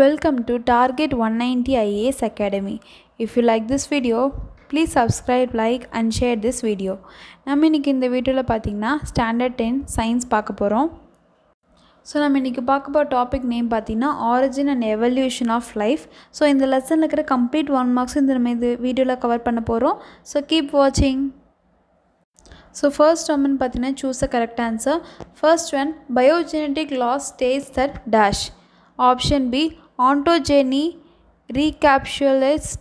Welcome to Target 190 IAS Academy. If you like this video, please subscribe, like and share this video நம்ம இன்றைக்கி இந்த வீடியோவில் பார்த்திங்கன்னா standard ten science பார்க்க போகிறோம் ஸோ நம்ம இன்றைக்கி பார்க்க போகிற டாபிக் நேம் பார்த்திங்கன்னா origin and evolution of life so இந்த lessonலக்கிறு இருக்கிற கம்ப்ளீட் ஒன் மார்க்ஸ் இந்த நம் இது வீடியோவில் கவர் பண்ண போகிறோம் ஸோ கீப் வாட்சிங் ஸோ ஃபர்ஸ்ட் ஒன்னு பார்த்தீங்கன்னா choose a correct answer first one biogenetic laws states that dash option B ontogeny, recapitulates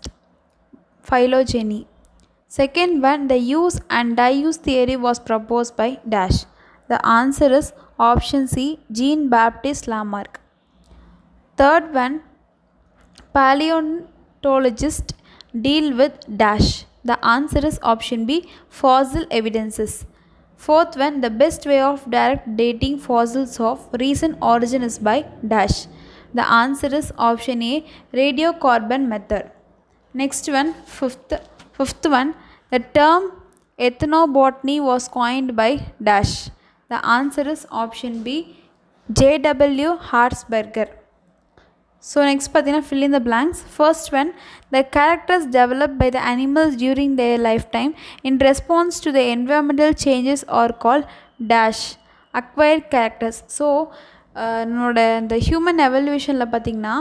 phylogeny. Second one, the use and disuse theory was proposed by Dash. The answer is option C, Jean Baptiste Lamarck. Third one, paleontologists deal with Dash. The answer is option B, fossil evidences. Fourth one, the best way of direct dating fossils of recent origin is by Dash. The answer is option A radiocarbon method. Next one, fifth, fifth one, the term ethnobotany was coined by Dash. The answer is option B J.W. Harzberger. So next pathina fill in the blanks. First one, the characters developed by the animals during their lifetime in response to the environmental changes are called dash acquired characters. So என்னோட இந்த human எவல்யூஷனில் பார்த்திங்கன்னா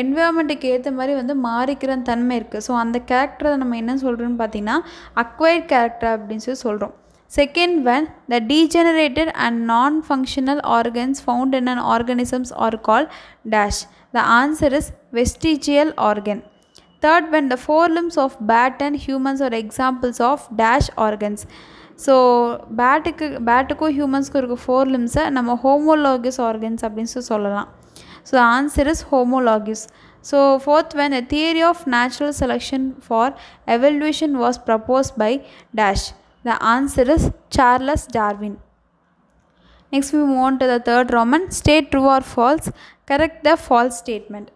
என்விரான்மெண்ட்டுக்கு ஏற்ற மாதிரி வந்து மாறிக்கிற தன்மை இருக்குது so அந்த கேரக்டரை நம்ம என்ன சொல்கிறோன்னு பார்த்திங்கன்னா அக்வைர்ட் கேரக்டர் அப்படின்னு சொல்லி சொல்கிறோம் second one the degenerated and non functional organs found in and organisms are call dash the answer is vestigial organ third one the fore limbs of bat and humans are examples of dash organs so bat bat ku humans ku irukku four limbs nam homologous organs appdinu sollalam so the answer is homologous so fourth one a theory of natural selection for evolution was proposed by dash the answer is charles darwin next we move on to the third roman state true or false correct the false statement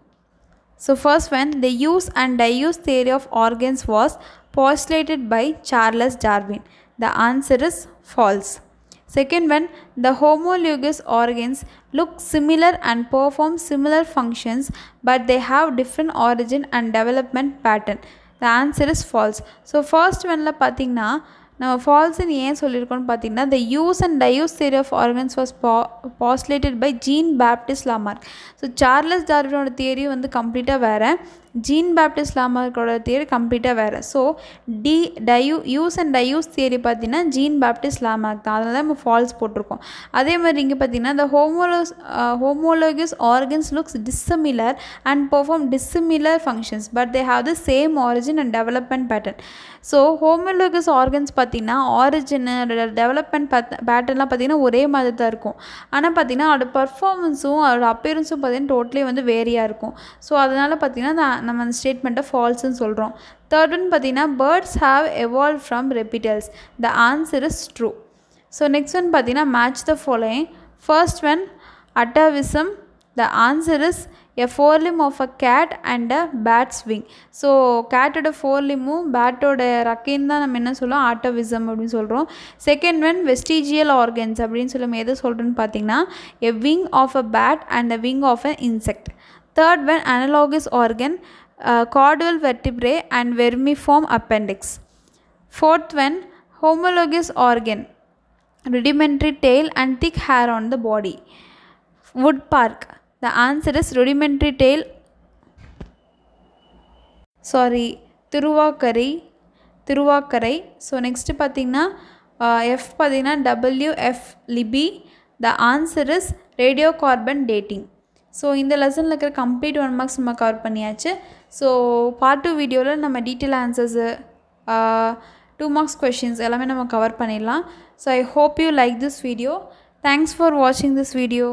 so first one the use and diuse theory of organs was postulated by charles darwin The answer is false. Second one, the homologous organs look similar and perform similar functions but they have different origin and development pattern. The answer is false. So first oneல பார்த்தீங்கன்னா நம்ம ஃபால்ஸ்ன்னு ஏன் சொல்லியிருக்கோம்னு பார்த்தீங்கன்னா the use and disuse theory of organs was பா postulated by Jean Baptiste Lamarck so Charles டார்வினோட theory வந்து கம்ப்ளீட்டாக வேறு ஜீன் பேப்டிஸ்ட் லாமர்களோட தியரி கம்ப்ளீட்டாக வேறு ஸோ டி டயூ யூஸ் அண்ட் டயூஸ் தியரி பார்த்தீங்கன்னா ஜீன் பேப்டிஸ்ட் லாமர்க் தான் அதனால நம்ம ஃபால்ஸ் போட்டிருக்கோம் அதே மாதிரி இங்கே பார்த்தீங்கன்னா இந்த ஹோமோலோஸ் homologous organs looks dissimilar and perform dissimilar functions but they have the same origin and development pattern so homologous organs பார்த்திங்கன்னா ஆரிஜின் டெவலப்மெண்ட் பத் பேட்டர்லாம் பார்த்திங்கன்னா ஒரே மாதிரி தான் இருக்கும் ஆனால் பார்த்திங்கன்னா அதோட பர்ஃபார்மன்ஸும் அதோட அப்பியரன்ஸும் பார்த்திங்கன்னா டோட்டலி வந்து வேரியாக இருக்கும் ஸோ அதனால் பார்த்திங்கன்னா நம்ம அந்த ஸ்டேட்மெண்ட்டை ஃபால்ஸுன்னு சொல்கிறோம் தேர்ட் ஒன் பார்த்தீங்கன்னா birds have evolve from reptiles the answer is true so next one பார்த்தீங்கன்னா match the following first one atavism the answer is a fore limb of a cat and a bat swing so கேட்டோட fore லிம்மும் பேட்டோட ரக்கைன்னு தான் நம்ம என்ன சொல்லுவோம் ஆட்டோவிசம் அப்படின்னு சொல்கிறோம் செகண்ட் ஒன் வெஸ்டிஜியல் ஆர்கன்ஸ் அப்படின்னு சொல்லும் எதை சொல்கிறோன்னு பார்த்தீங்கன்னா a wing of a bat and a wing of a insect Third one, analogous organ, uh, caudal vertebrae and vermiform appendix. Fourth one, homologous organ, rudimentary tail and thick hair on the body. Wood park. The answer is rudimentary tail. Sorry, Thiruvakkarai Thiruvakkarai so next பார்த்தீங்கன்னா F பார்த்தீங்கன்னா W F Libby the answer is radio carbon dating so இந்த லெசனில் இருக்கிற complete one marks நம்ம cover பண்ணியாச்சு so part two வீடியோவில் நம்ம detail answers two marks questions எல்லாமே நம்ம கவர் பண்ணிடலாம் so I hope you like this video thanks for வாட்சிங் திஸ் வீடியோ